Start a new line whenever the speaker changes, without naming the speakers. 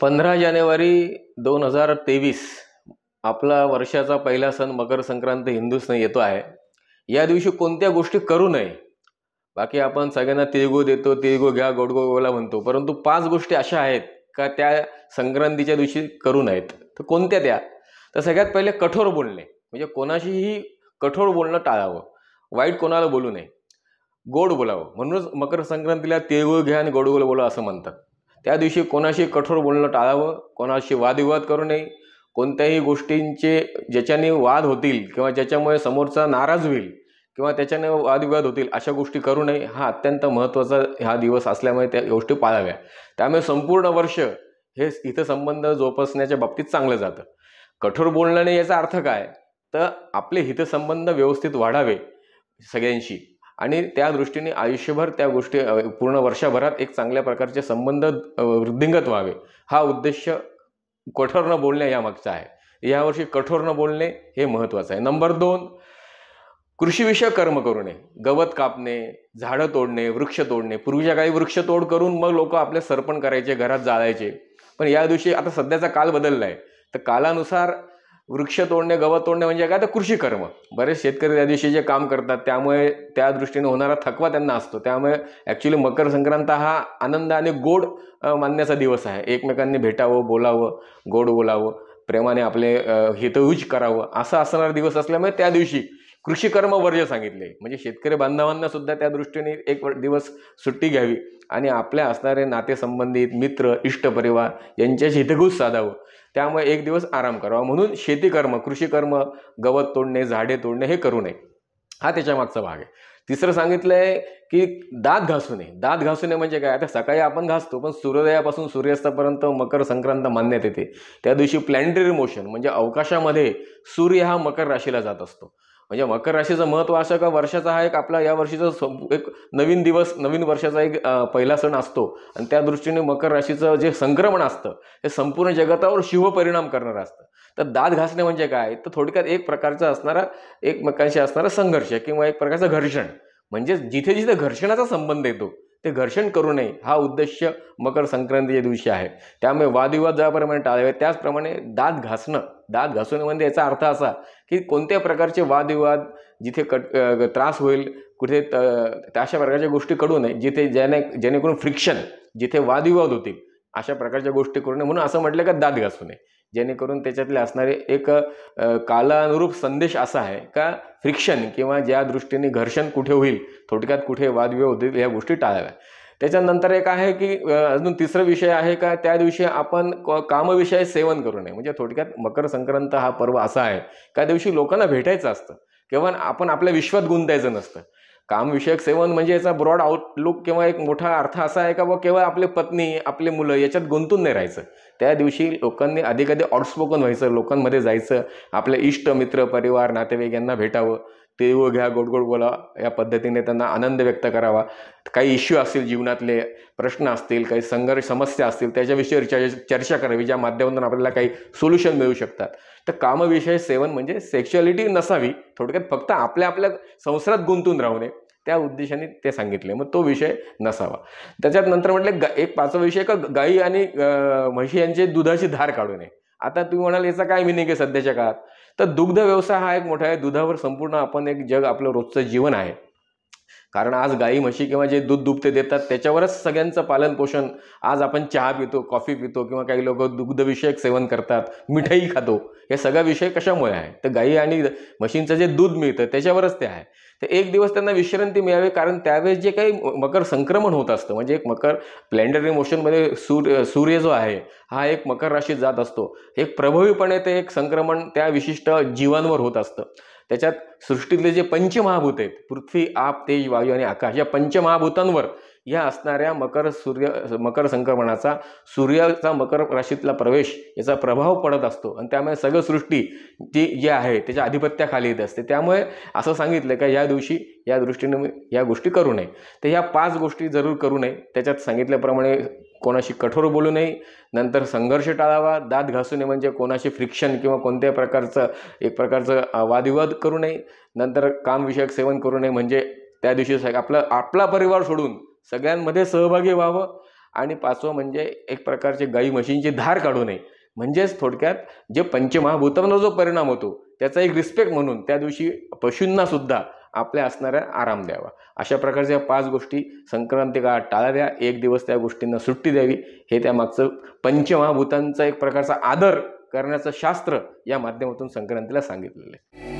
पंधरा जानेवारी दोन हजार तेवीस आपला वर्षाचा पहिला सण मकर संक्रांत हिंदूस येतो आहे या दिवशी कोणत्या गोष्टी करू नये बाकी आपण सगळ्यांना तिळगो देतो तिळगो घ्या गोडगो गोला म्हणतो परंतु पाच गोष्टी अशा आहेत का त्या संक्रांतीच्या दिवशी करू नयेत तर कोणत्या त्या तर सगळ्यात पहिले कठोर बोलणे म्हणजे कोणाशीही कठोर बोलणं टाळावं वाईट कोणाला बोलू नये गोड बोलावं म्हणूनच मकर संक्रांतीला तिळगुळ घ्या आणि गोडगोळ बोला असं म्हणतात त्या दिवशी कोणाशी कठोर बोलणं टाळावं कोणाशी वादविवाद करू नये कोणत्याही गोष्टींचे ज्याच्याने वाद होतील किंवा ज्याच्यामुळे समोरचा नाराज होईल किंवा त्याच्याने वादविवाद होतील अशा गोष्टी करू नये हा अत्यंत महत्त्वाचा हा दिवस असल्यामुळे त्या गोष्टी पाळाव्या त्यामुळे संपूर्ण वर्ष हे इथं संबंध जोपासण्याच्या बाबतीत चांगलं जातं कठोर बोलण्याने याचा अर्थ काय तर आपले हितसंबंध व्यवस्थित वाढावे सगळ्यांशी आणि त्या दृष्टीने आयुष्यभर त्या गोष्टी पूर्ण वर्षभरात एक चांगल्या प्रकारचे संबंध वृद्धिंगत व्हावे हा उद्देश कठोर न बोलणे यामागचा आहे यावर्षी कठोर न बोलणे हे महत्त्वाचं आहे नंबर दोन कृषीविषयक कर्म करू नये गवत कापणे झाडं तोडणे वृक्ष तोडणे पूर्वीच्या काही वृक्ष तोड करून मग लोक आपले सरपण करायचे घरात जाळायचे पण या दिवशी आता सध्याचा काल बदलला आहे तर कालानुसार वृक्ष तोडणे गवत तोडणे म्हणजे काय तर कृषी कर्म बरेच शेतकरी त्या दिवशी जे काम करतात त्यामुळे त्या दृष्टीने होणारा थकवा त्यांना असतो त्यामुळे ॲक्च्युली मकर संक्रांत हा आनंद आणि गोड मानण्याचा दिवस आहे एकमेकांनी भेटावं बोलावं गोड बोलावं प्रेमाने आपले हितयुज करावं असं असणारा दिवस असल्यामुळे त्या दिवशी कृषी कर्म वर्ज्य सांगितले म्हणजे शेतकरी बांधवांना सुद्धा त्या दृष्टीने एक दिवस सुट्टी घ्यावी आणि आपल्या असणारे नातेसंबंधित मित्र इष्ट परिवार यांच्याशी हितगुज साधावं त्यामुळे एक दिवस आराम करावा म्हणून शेतीकर्म कर्म गवत तोडणे झाडे तोडणे हे करू नये हा त्याच्या मागचा भाग आहे तिसरं सांगितलंय की दात घासू नये दात घासू नये म्हणजे काय आता सकाळी आपण घासतो पण सूर्योदयापासून सूर्यास्तापर्यंत मकर संक्रांत मानण्यात येते त्या दिवशी प्लॅनेटरी मोशन म्हणजे अवकाशामध्ये सूर्य हा मकर राशीला जात असतो म्हणजे मकर राशीचं महत्व असं का वर्षाचा हा एक आपला या वर्षीचा एक नवीन दिवस नवीन वर्षाचा एक पहिला सण असतो आणि त्या दृष्टीने मकर राशीचं जे संक्रमण असतं हे संपूर्ण जगतावर परिणाम करणारं असतं तर दात घासणे म्हणजे काय तर थोडक्यात एक प्रकारचा असणारा एकमेकांशी असणारा संघर्ष किंवा एक प्रकारचं घर्षण म्हणजे जिथे जिथे घर्षणाचा संबंध येतो ते घर्षण करू नये हा उद्देश्य मकर संक्रांतीच्या दिवशी आहे त्यामुळे वादविवाद ज्याप्रमाणे टाळावे त्याचप्रमाणे दात घासणं दात घासून म्हणजे याचा अर्थ असा की कोणत्या प्रकारचे वादविवाद जिथे कट त्रास होईल कुठे त अशा प्रकारच्या गोष्टी कडू नये जिथे ज्याने जेणेकरून फ्रिक्शन जिथे वादविवाद होतील अशा प्रकारच्या गोष्टी करू नये म्हणून असं म्हटलं का दात घासू नये जेणेकरून त्याच्यातले असणारे एक कालानुरूप संदेश असा आहे का फ्रिक्शन किंवा ज्या दृष्टीने घर्षण कुठे होईल थोडक्यात कुठे वादविवाद होतील या गोष्टी टाळाव्या त्याच्यानंतर एक आहे की अजून तिसरं विषय आहे का त्या दिवशी आपण कामविषय सेवन करू नये म्हणजे थोडक्यात मकर संक्रांत हा पर्व असा आहे त्या दिवशी लोकांना भेटायचं असतं किंवा आपण आपल्या विश्वात गुंतायचं नसतं कामविषयक सेवन म्हणजे याचा ब्रॉड आउटलुक किंवा एक मोठा अर्थ असा आहे का व केवळ आपले पत्नी आपले मुलं याच्यात गुंतून नाही राहायचं त्या दिवशी लोकांनी अधिकाधिक आउटस्पोकन व्हायचं लोकांमध्ये जायचं आपले इष्ट मित्र परिवार नातेवाईक यांना भेटावं तिळगुळ घ्या गोडगोड बोला या पद्धतीने त्यांना आनंद व्यक्त करावा काही इश्यू असतील जीवनातले प्रश्न असतील काही संघर्ष समस्या असतील त्याच्याविषयी चर्चा करावी ज्या माध्यमातून आपल्याला काही सोल्युशन मिळू शकतात तर कामविषय सेवन म्हणजे सेक्शुअलिटी नसावी थोडक्यात फक्त आपल्या आपल्या संसारात गुंतून राहू नये त्या उद्देशाने ते सांगितले मग तो विषय नसावा त्याच्यात नंतर म्हटले एक पाचवा विषय का गाई आणि म्हशी यांचे दुधाची धार काढू नये आता तुम्ही म्हणाल याचा काय मिनिंग आहे सध्याच्या काळात तर दुग्ध व्यवसाय हा एक मोठा आहे दुधावर संपूर्ण आपण एक जग आपलं रोजचं जीवन आहे कारण आज गाई म्हशी किंवा जे दूध दुभते देतात त्याच्यावरच सगळ्यांचं पालनपोषण आज आपण चहा पितो कॉफी पितो किंवा काही लोक दुग्धविषयक सेवन करतात मिठाई खातो हे सगळा विषय कशामुळे आहे तर गाई आणि म्हशींचं जे दूध मिळतं त्याच्यावरच ते आहे तर एक दिवस त्यांना विश्रांती मिळावी कारण त्यावेळेस जे काही मकर संक्रमण होत असतं म्हणजे एक मकर प्लॅनेटरी मोशनमध्ये सूर्य सूर्य जो आहे हा एक मकर राशीत जात असतो एक प्रभावीपणे ते एक संक्रमण त्या विशिष्ट जीवांवर होत असतं त्याच्यात सृष्टीतले जे पंचमहाभूत आहेत पृथ्वी आप तेज वायू आणि आकाश या पंचमहाभूतांवर या असणाऱ्या मकर सूर्य मकर संक्रमणाचा सूर्याचा मकर राशीतला प्रवेश याचा प्रभाव पडत असतो आणि त्यामुळे सगळं सृष्टी जी जी आहे त्याच्या आधिपत्याखाली येत असते त्यामुळे असं सांगितलं का या दिवशी या दृष्टीने या गोष्टी करू नये तर ह्या पाच गोष्टी जरूर करू नये त्याच्यात सांगितल्याप्रमाणे कोणाशी कठोर बोलू नये नंतर संघर्ष टाळावा दात घासू नये म्हणजे कोणाशी फ्रिक्शन किंवा कोणत्याही प्रकारचं एक प्रकारचं वादविवाद करू नये नंतर कामविषयक सेवन करू नये म्हणजे त्या दिवशी स आपलं आपला परिवार सोडून सगळ्यांमध्ये सहभागी व्हावं आणि पाचवं म्हणजे एक प्रकारचे गाई म्हशींची धार काढू नये म्हणजेच थोडक्यात जे पंचमहाभूतांवर जो परिणाम होतो त्याचा एक रिस्पेक्ट म्हणून त्या दिवशी पशूंनासुद्धा आपल्या असणाऱ्या आराम द्यावा अशा प्रकारच्या पाच गोष्टी संक्रांती काळात टाळाव्या एक दिवस त्या गोष्टींना सुट्टी द्यावी हे त्या मागचं पंचमहाभूतांचा एक प्रकारचा आदर करण्याचं शास्त्र या माध्यमातून संक्रांतीला सांगितलेलं आहे